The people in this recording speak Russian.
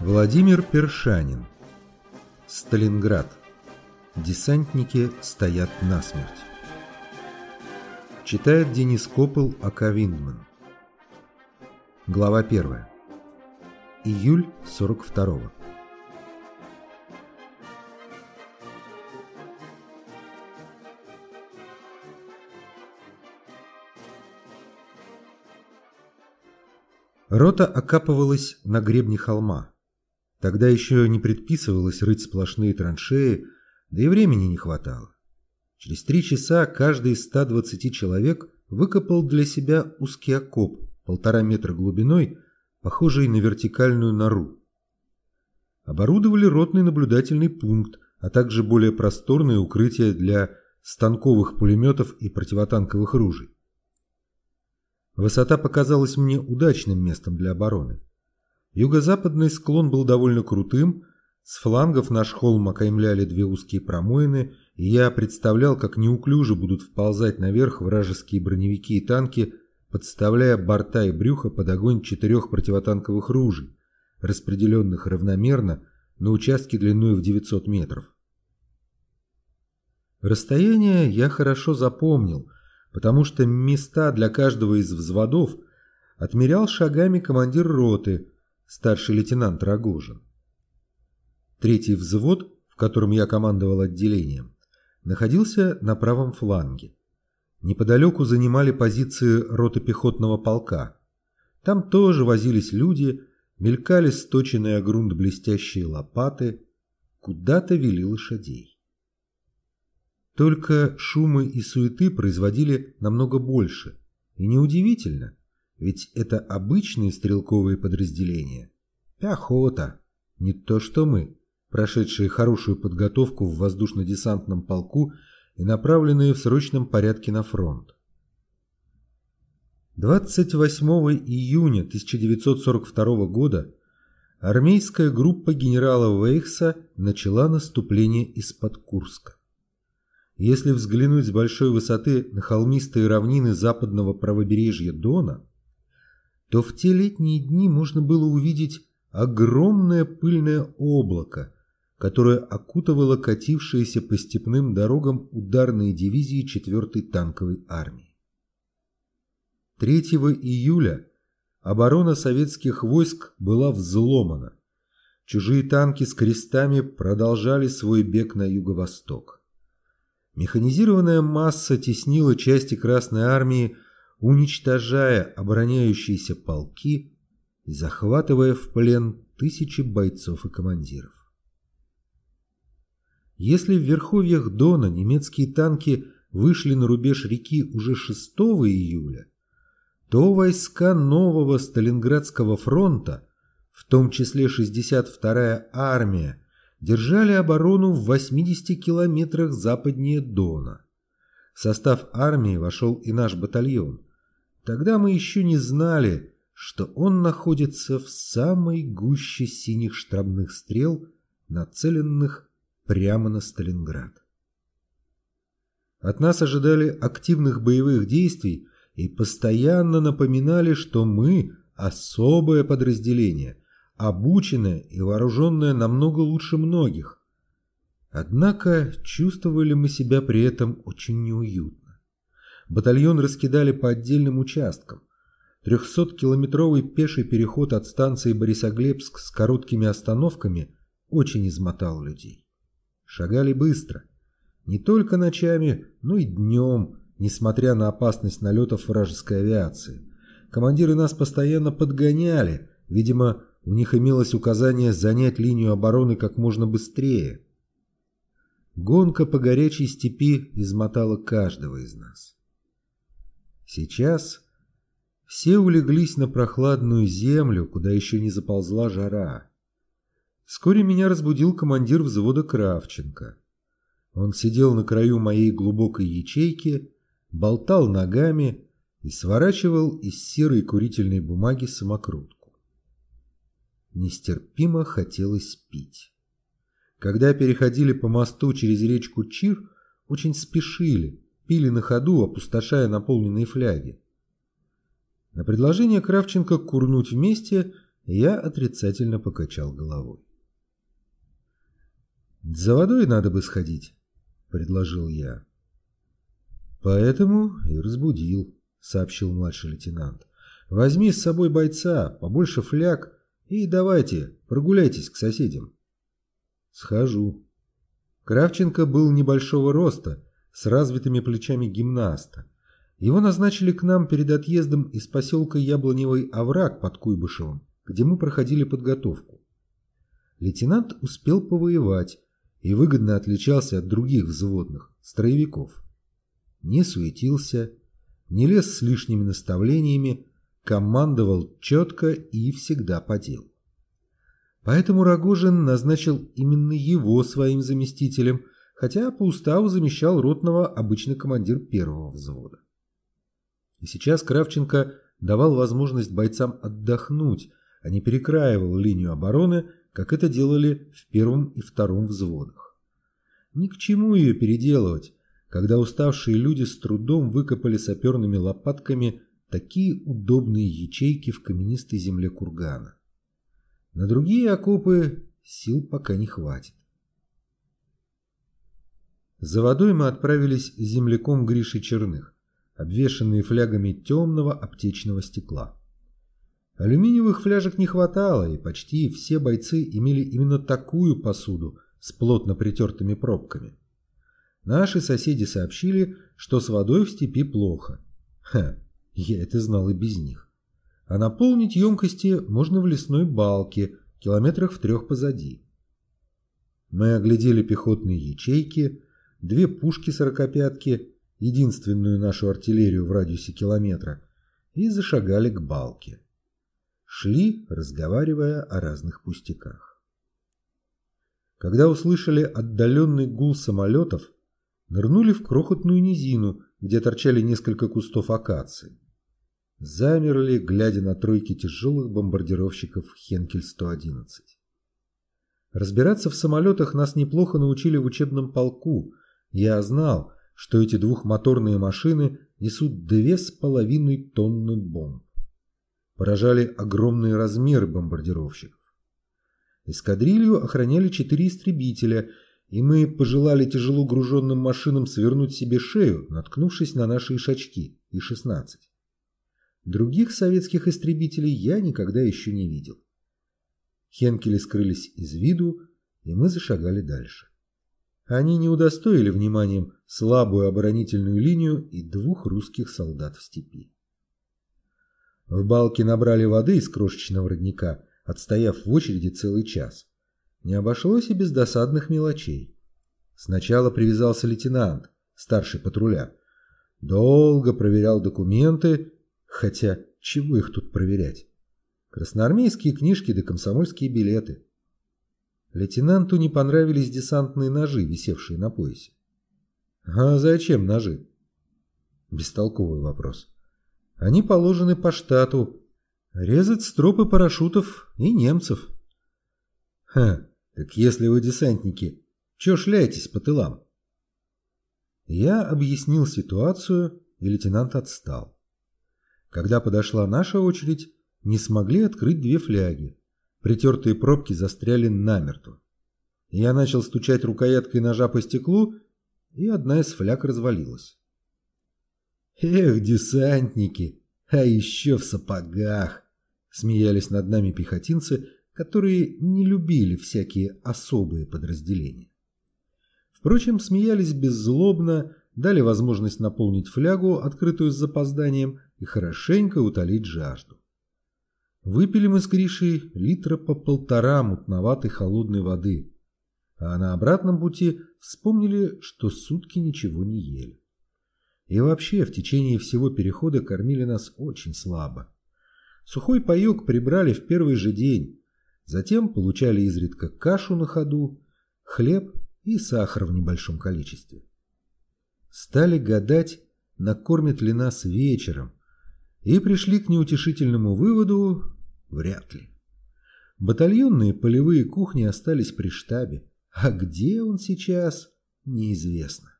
Владимир Першанин. Сталинград. Десантники стоят насмерть. Читает Денис Копол А.К. Виндман. Глава 1. Июль 42 -го. Рота окапывалась на гребне холма. Тогда еще не предписывалось рыть сплошные траншеи, да и времени не хватало. Через три часа каждый из 120 человек выкопал для себя узкий окоп, полтора метра глубиной, похожий на вертикальную нору. Оборудовали ротный наблюдательный пункт, а также более просторные укрытия для станковых пулеметов и противотанковых ружей. Высота показалась мне удачным местом для обороны. Юго-западный склон был довольно крутым, с флангов наш холм окаймляли две узкие промоины, и я представлял, как неуклюже будут вползать наверх вражеские броневики и танки, подставляя борта и брюхо под огонь четырех противотанковых ружей, распределенных равномерно на участке длиной в 900 метров. Расстояние я хорошо запомнил, потому что места для каждого из взводов отмерял шагами командир роты – старший лейтенант Рогожин. Третий взвод, в котором я командовал отделением, находился на правом фланге. Неподалеку занимали позиции роты пехотного полка. Там тоже возились люди, мелькали сточенные о грунт блестящие лопаты, куда-то вели лошадей. Только шумы и суеты производили намного больше, и неудивительно, ведь это обычные стрелковые подразделения. Пехота. Не то что мы, прошедшие хорошую подготовку в воздушно-десантном полку и направленные в срочном порядке на фронт. 28 июня 1942 года армейская группа генерала Вейхса начала наступление из-под Курска. Если взглянуть с большой высоты на холмистые равнины западного правобережья Дона, то в те летние дни можно было увидеть огромное пыльное облако, которое окутывало катившиеся по степным дорогам ударные дивизии 4-й танковой армии. 3 июля оборона советских войск была взломана. Чужие танки с крестами продолжали свой бег на юго-восток. Механизированная масса теснила части Красной армии – уничтожая обороняющиеся полки и захватывая в плен тысячи бойцов и командиров. Если в верховьях Дона немецкие танки вышли на рубеж реки уже 6 июля, то войска нового Сталинградского фронта, в том числе 62-я армия, держали оборону в 80 километрах западнее Дона. В состав армии вошел и наш батальон, Тогда мы еще не знали, что он находится в самой гуще синих штрабных стрел, нацеленных прямо на Сталинград. От нас ожидали активных боевых действий и постоянно напоминали, что мы – особое подразделение, обученное и вооруженное намного лучше многих. Однако чувствовали мы себя при этом очень неуютно батальон раскидали по отдельным участкам. 300-километровый пеший переход от станции Борисоглебск с короткими остановками очень измотал людей. Шагали быстро. Не только ночами, но и днем, несмотря на опасность налетов вражеской авиации. Командиры нас постоянно подгоняли, видимо, у них имелось указание занять линию обороны как можно быстрее. Гонка по горячей степи измотала каждого из нас. Сейчас все улеглись на прохладную землю, куда еще не заползла жара. Вскоре меня разбудил командир взвода Кравченко. Он сидел на краю моей глубокой ячейки, болтал ногами и сворачивал из серой курительной бумаги самокрутку. Нестерпимо хотелось пить. Когда переходили по мосту через речку Чир, очень спешили – пили на ходу, опустошая наполненные фляги. На предложение Кравченко курнуть вместе я отрицательно покачал головой. «За водой надо бы сходить», — предложил я. «Поэтому и разбудил», — сообщил младший лейтенант. «Возьми с собой бойца, побольше фляг, и давайте, прогуляйтесь к соседям». «Схожу». Кравченко был небольшого роста — с развитыми плечами гимнаста. Его назначили к нам перед отъездом из поселка Яблоневый овраг под Куйбышевым, где мы проходили подготовку. Лейтенант успел повоевать и выгодно отличался от других взводных, строевиков. Не суетился, не лез с лишними наставлениями, командовал четко и всегда по делу. Поэтому Рогожин назначил именно его своим заместителем – хотя по уставу замещал ротного обычный командир первого взвода. И сейчас Кравченко давал возможность бойцам отдохнуть, а не перекраивал линию обороны, как это делали в первом и втором взводах. Ни к чему ее переделывать, когда уставшие люди с трудом выкопали саперными лопатками такие удобные ячейки в каменистой земле кургана. На другие окопы сил пока не хватит. За водой мы отправились земляком Гриши Черных, обвешанные флягами темного аптечного стекла. Алюминиевых фляжек не хватало, и почти все бойцы имели именно такую посуду с плотно притертыми пробками. Наши соседи сообщили, что с водой в степи плохо. Ха, я это знал и без них. А наполнить емкости можно в лесной балке, километрах в трех позади. Мы оглядели пехотные ячейки, две пушки сорокопятки, единственную нашу артиллерию в радиусе километра, и зашагали к балке. Шли, разговаривая о разных пустяках. Когда услышали отдаленный гул самолетов, нырнули в крохотную низину, где торчали несколько кустов акации. Замерли, глядя на тройки тяжелых бомбардировщиков «Хенкель-111». Разбираться в самолетах нас неплохо научили в учебном полку – я знал, что эти двухмоторные машины несут две с половиной тонны бомб. Поражали огромные размеры бомбардировщиков. Эскадрилью охраняли четыре истребителя, и мы пожелали тяжело груженным машинам свернуть себе шею, наткнувшись на наши ишачки И-16. Других советских истребителей я никогда еще не видел. Хенкели скрылись из виду, и мы зашагали дальше они не удостоили вниманием слабую оборонительную линию и двух русских солдат в степи. В балке набрали воды из крошечного родника, отстояв в очереди целый час. Не обошлось и без досадных мелочей. Сначала привязался лейтенант, старший патруля. Долго проверял документы, хотя чего их тут проверять? Красноармейские книжки да комсомольские билеты – Лейтенанту не понравились десантные ножи, висевшие на поясе. «А зачем ножи?» Бестолковый вопрос. «Они положены по штату. Резать стропы парашютов и немцев». «Ха, так если вы десантники, чё шляетесь по тылам?» Я объяснил ситуацию, и лейтенант отстал. Когда подошла наша очередь, не смогли открыть две фляги, Притертые пробки застряли намертво. Я начал стучать рукояткой ножа по стеклу, и одна из фляг развалилась. «Эх, десантники! А еще в сапогах!» Смеялись над нами пехотинцы, которые не любили всякие особые подразделения. Впрочем, смеялись беззлобно, дали возможность наполнить флягу, открытую с запозданием, и хорошенько утолить жажду. Выпили мы с Гришей литра по полтора мутноватой холодной воды, а на обратном пути вспомнили, что сутки ничего не ели. И вообще, в течение всего перехода кормили нас очень слабо. Сухой паёк прибрали в первый же день, затем получали изредка кашу на ходу, хлеб и сахар в небольшом количестве. Стали гадать, накормят ли нас вечером, и пришли к неутешительному выводу, Вряд ли. Батальонные полевые кухни остались при штабе. А где он сейчас, неизвестно.